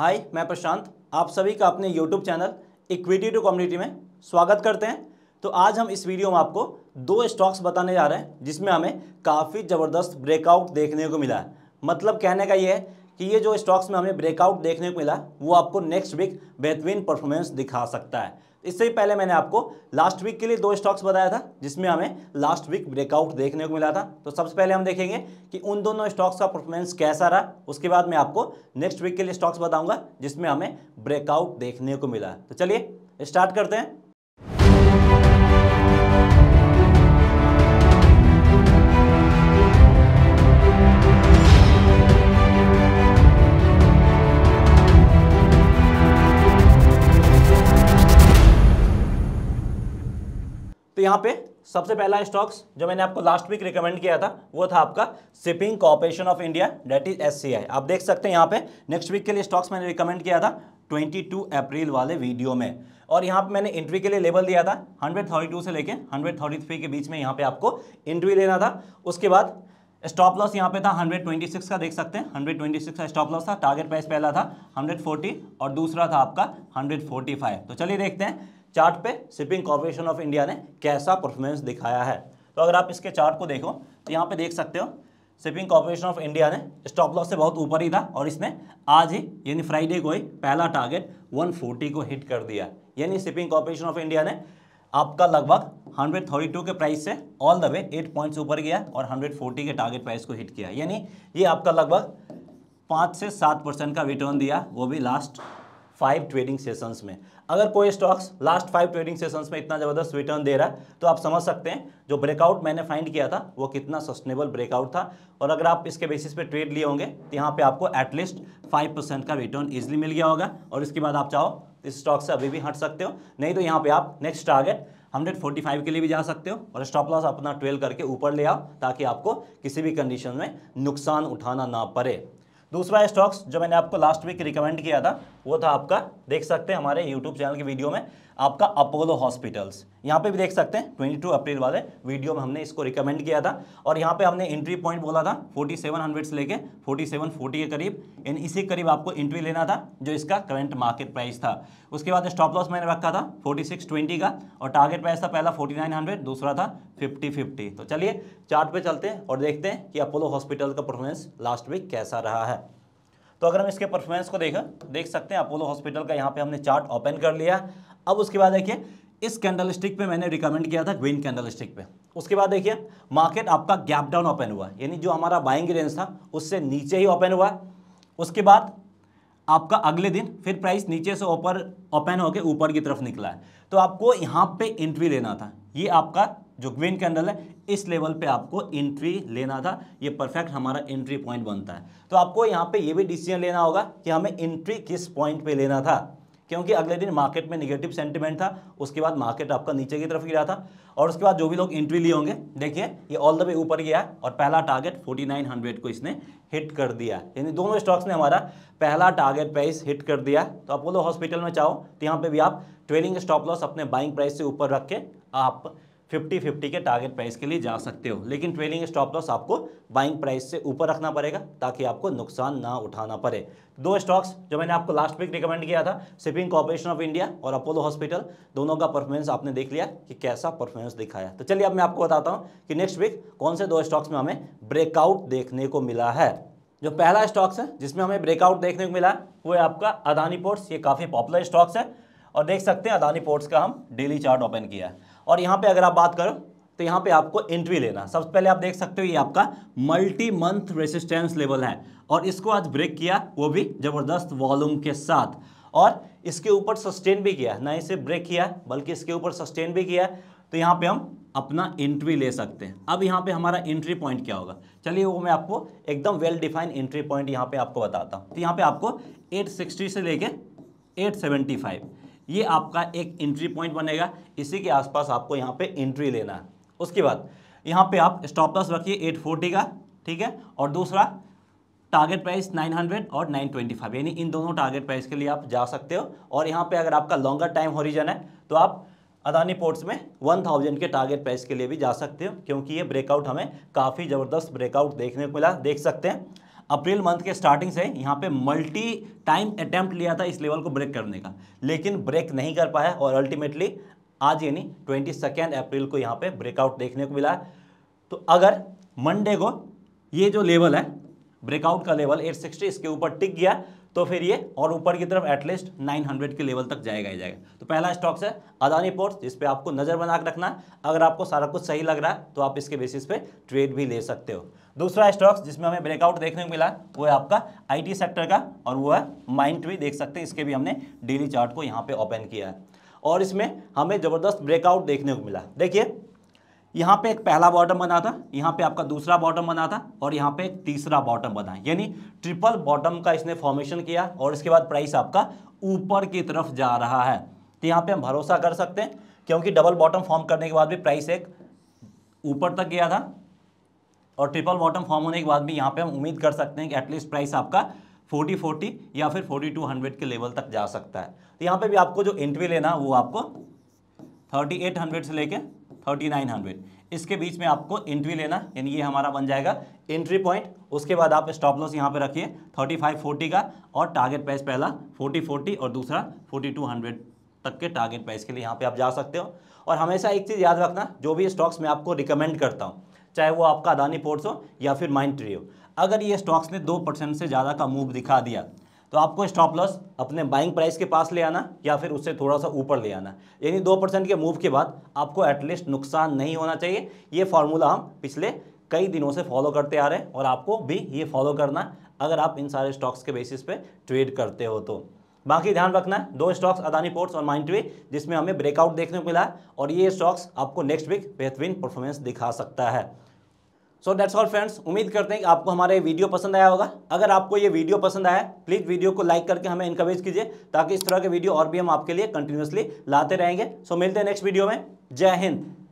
हाय मैं प्रशांत आप सभी का अपने YouTube channel equity to community में स्वागत करते हैं तो आज हम इस वीडियो में आपको दो स्टॉक्स बताने जा रहे हैं जिसमें हमें काफ़ी ज़बरदस्त ब्रेकआउट देखने को मिला है मतलब कहने का ये है कि ये जो स्टॉक्स में हमें ब्रेकआउट देखने को मिला वो आपको नेक्स्ट वीक बेहतरीन परफॉर्मेंस दिखा सकता है इससे पहले मैंने आपको लास्ट वीक के लिए दो स्टॉक्स बताया था जिसमें हमें लास्ट वीक ब्रेकआउट देखने को मिला था तो सबसे पहले हम देखेंगे कि उन दोनों स्टॉक्स का परफॉर्मेंस कैसा रहा उसके बाद मैं आपको नेक्स्ट वीक के लिए स्टॉक्स बताऊंगा जिसमें हमें ब्रेकआउट देखने को मिला तो चलिए स्टार्ट करते हैं यहाँ पे सबसे पहला स्टॉक्स जो मैंने आपको लास्ट वीक रिकमेंड किया था वो था आपका सिपिंग कॉपरेशन ऑफ इंडिया डेट इज एस आप देख सकते हैं यहाँ पे नेक्स्ट वीक के लिए स्टॉक्स मैंने रिकमेंड किया था 22 अप्रैल वाले वीडियो में और यहाँ पे मैंने इंट्री के लिए लेवल दिया था हंड्रेड से लेकर हंड्रेड के बीच में यहाँ पे आपको इंट्री लेना था उसके बाद स्टॉप लॉस यहाँ पे था 126 का देख सकते हैं 126 का स्टॉप लॉस था टारगेट प्राइस पहला था 140 और दूसरा था आपका 145 तो चलिए देखते हैं चार्ट पे शिपिंग कॉरपोरेशन ऑफ इंडिया ने कैसा परफॉर्मेंस दिखाया है तो अगर आप इसके चार्ट को देखो तो यहाँ पे देख सकते हो शिपिंग कॉरपोरेशन ऑफ इंडिया ने स्टॉप लॉस से बहुत ऊपर ही था और इसने आज ही यानी फ्राइडे को ही पहला टारगेट 140 को हिट कर दिया यानी शिपिंग कॉरपोरेशन ऑफ इंडिया ने आपका लगभग 132 के प्राइस से ऑल द वे 8 पॉइंट्स ऊपर गया और 140 के टारगेट प्राइस को हिट किया यानी ये आपका लगभग पाँच से सात परसेंट का रिटर्न दिया वो भी लास्ट फाइव ट्रेडिंग सेशंस में अगर कोई stocks last five trading sessions में इतना ज़बरदस्त रिटर्न दे रहा है तो आप समझ सकते हैं जो ब्रेकआउट मैंने फाइंड किया था वो कितना सस्टेनेबल ब्रेकआउट था और अगर आप इसके बेसिस पे ट्रेड लिए होंगे तो यहाँ पे आपको एटलीस्ट फाइव परसेंट का रिटर्न ईजिली मिल गया होगा और इसके बाद आप चाहो इस स्टॉक से अभी भी हट सकते हो नहीं तो यहाँ पर आप नेक्स्ट टारगेट 145 के लिए भी जा सकते हो और स्टॉप लॉस अपना 12 करके ऊपर ले आओ ताकि आपको किसी भी कंडीशन में नुकसान उठाना ना पड़े दूसरा स्टॉक्स जो मैंने आपको लास्ट वीक रिकमेंड किया था वो था आपका देख सकते हैं हमारे यूट्यूब चैनल की वीडियो में आपका अपोलो हॉस्पिटल्स यहाँ पे भी देख सकते हैं 22 अप्रैल वाले वीडियो में हमने इसको रिकमेंड किया था और यहाँ पे हमने एंट्री पॉइंट बोला था 4700 से लेके सेवन के करीब इन इसी करीब आपको एंट्री लेना था जो इसका करंट मार्केट प्राइस था उसके बाद स्टॉप लॉस मैंने रखा था 4620 का और टारगेट प्राइस था पहला 4900 दूसरा था 5050 तो चलिए चार्ट पे चलते हैं और देखते हैं कि अपोलो हॉस्पिटल का परफॉर्मेंस लास्ट वीक कैसा रहा है तो अगर हम इसके परफॉर्मेंस को देखें देख सकते हैं अपोलो हॉस्पिटल का यहाँ पे हमने चार्ट ओपन कर लिया अब उसके बाद देखिए इस कैंडल स्टिक पर मैंने रिकमेंड किया था ग्रीन कैंडल स्टिक पे उसके बाद देखिए मार्केट आपका गैप डाउन ओपन हुआ यानी जो हमारा बाइंग रेंज था उससे नीचे ही ओपन हुआ उसके बाद आपका अगले दिन फिर प्राइस नीचे से ऊपर ओपन होकर ऊपर की तरफ निकला है तो आपको यहाँ पे एंट्री लेना था ये आपका जो ग्रीन कैंडल है इस लेवल पे आपको एंट्री लेना था ये परफेक्ट हमारा एंट्री पॉइंट बनता है तो आपको यहाँ पे ये भी डिसीजन लेना होगा कि हमें एंट्री किस पॉइंट पे लेना था क्योंकि अगले दिन मार्केट में निगेटिव सेंटिमेंट था उसके बाद मार्केट आपका नीचे की तरफ गिरा था और उसके बाद जो भी लोग एंट्री लिए होंगे देखिए ये ऑल द वे ऊपर गया है और पहला टारगेट 4900 को इसने हिट कर दिया यानी दोनों स्टॉक्स ने हमारा पहला टारगेट प्राइस हिट कर दिया तो अपोलो हॉस्पिटल में चाहो तो यहाँ पर भी आप ट्रेडिंग स्टॉप लॉस अपने बाइंग प्राइस से ऊपर रख के आप फिफ्टी फिफ्टी के टारगेट प्राइस के लिए जा सकते हो लेकिन ट्रेलिंग स्टॉप लॉस आपको बाइंग प्राइस से ऊपर रखना पड़ेगा ताकि आपको नुकसान ना उठाना पड़े दो स्टॉक्स जो मैंने आपको लास्ट वीक रिकमेंड किया था शिपिंग कॉरपोरेशन ऑफ इंडिया और अपोलो हॉस्पिटल दोनों का परफॉर्मेंस आपने देख लिया कि कैसा परफॉर्मेंस दिखाया तो चलिए अब मैं आपको बताता हूँ कि नेक्स्ट वीक कौन से दो स्टॉक्स में हमें ब्रेकआउट देखने को मिला है जो पहला स्टॉक्स है जिसमें हमें ब्रेकआउट देखने को मिला वो है आपका अदानी पोर्ट्स ये काफ़ी पॉपुलर स्टॉक्स है और देख सकते हैं अदानी पोर्ट्स का हम डेली चार्ट ओपन किया है और यहाँ पे अगर आप बात करो तो यहाँ पे आपको एंट्री लेना सबसे पहले आप देख सकते हो ये आपका मल्टी मंथ रेसिस्टेंस लेवल है और इसको आज ब्रेक किया वो भी ज़बरदस्त वॉल्यूम के साथ और इसके ऊपर सस्टेन भी किया ना इसे ब्रेक किया बल्कि इसके ऊपर सस्टेन भी किया तो यहाँ पे हम अपना एंट्री ले सकते हैं अब यहाँ पे हमारा एंट्री पॉइंट क्या होगा चलिए वो मैं आपको एकदम वेल डिफाइंड एंट्री पॉइंट यहाँ पे आपको बताता हूँ तो यहाँ पे आपको 860 से लेके 875 ये आपका एक एंट्री पॉइंट बनेगा इसी के आसपास आपको यहाँ पे एंट्री लेना है उसके बाद यहाँ पे आप स्टॉप लॉस रखिए 840 का ठीक है और दूसरा टारगेट प्राइस 900 और 925 यानी इन दोनों टारगेट प्राइस के लिए आप जा सकते हो और यहाँ पे अगर आपका लॉन्गर टाइम होरिजन है तो आप अदानी पोर्ट्स में थाउजेंड के टारगेट प्राइस के लिए भी जा सकते हो क्योंकि ये ब्रेकआउट हमें काफ़ी ज़बरदस्त ब्रेकआउट देखने को मिला देख सकते हैं अप्रैल मंथ के स्टार्टिंग से यहाँ पे मल्टी टाइम अटैम्प्ट लिया था इस लेवल को ब्रेक करने का लेकिन ब्रेक नहीं कर पाया और अल्टीमेटली आज यानी ट्वेंटी सेकेंड अप्रैल को यहाँ पे ब्रेकआउट देखने को मिला है तो अगर मंडे को ये जो लेवल है ब्रेकआउट का लेवल 860 इसके ऊपर टिक गया तो फिर ये और ऊपर की तरफ एटलीस्ट 900 के लेवल तक जाएगा ही जाएगा तो पहला स्टॉक्स है अदानी पोर्ट्स जिस पे आपको नज़र बना के रखना है अगर आपको सारा कुछ सही लग रहा है तो आप इसके बेसिस पे ट्रेड भी ले सकते हो दूसरा स्टॉक्स जिसमें हमें ब्रेकआउट देखने को मिला वो है आपका आई सेक्टर का और वो है माइंड भी देख सकते हैं इसके भी हमने डेली चार्ट को यहाँ पर ओपन किया है और इसमें हमें ज़बरदस्त ब्रेकआउट देखने को मिला देखिए यहाँ पे एक पहला बॉटम बना था यहाँ पे आपका दूसरा बॉटम बना था और यहाँ पे एक तीसरा बॉटम बना यानी ट्रिपल बॉटम का इसने फॉर्मेशन किया और इसके बाद प्राइस आपका ऊपर की तरफ जा रहा है तो यहाँ पे हम भरोसा कर सकते हैं क्योंकि डबल बॉटम फॉर्म करने के बाद भी प्राइस एक ऊपर तक गया था और ट्रिपल बॉटम फॉर्म होने के बाद भी यहाँ पर हम उम्मीद कर सकते हैं कि एटलीस्ट प्राइस आपका फोर्टी फोर्टी या फिर हंड्रेड के लेवल तक जा सकता है तो यहाँ पर भी आपको जो एंट्री लेना वो आपको हंड्रेड से लेकर थर्टी नाइन हंड्रेड इसके बीच में आपको एंट्री लेना यानी ये हमारा बन जाएगा एंट्री पॉइंट उसके बाद आप स्टॉप लॉस यहाँ पे रखिए थर्टी फाइव फोर्टी का और टारगेट प्राइस पहला फोर्टी फोर्टी और दूसरा फोर्टी टू हंड्रेड तक के टारगेट प्राइस के लिए यहाँ पे आप जा सकते हो और हमेशा एक चीज़ याद रखना जो भी स्टॉक्स मैं आपको रिकमेंड करता हूँ चाहे वो आपका अदानी पोर्ट्स हो या फिर माइंड ट्री हो अगर ये स्टॉक्स ने दो परसेंट से ज़्यादा का मूव दिखा दिया तो आपको स्टॉप लॉस अपने बाइंग प्राइस के पास ले आना या फिर उससे थोड़ा सा ऊपर ले आना यानी दो परसेंट के मूव के बाद आपको एटलीस्ट नुकसान नहीं होना चाहिए ये फार्मूला हम पिछले कई दिनों से फॉलो करते आ रहे हैं और आपको भी ये फॉलो करना अगर आप इन सारे स्टॉक्स के बेसिस पे ट्रेड करते हो तो बाकी ध्यान रखना है दो स्टॉक्स अदानी पोर्ट्स और माइंडवे जिसमें हमें ब्रेकआउट देखने को मिला है और ये स्टॉक्स आपको नेक्स्ट वीक बेहतरीन परफॉर्मेंस दिखा सकता है सो दैट्स ऑल फ्रेंड्स उम्मीद करते हैं कि आपको हमारे वीडियो पसंद आया होगा अगर आपको ये वीडियो पसंद आया प्लीज़ वीडियो को लाइक करके हमें इनकरेज कीजिए ताकि इस तरह के वीडियो और भी हम आपके लिए कंटिन्यूसली लाते रहेंगे सो so, मिलते हैं नेक्स्ट वीडियो में जय हिंद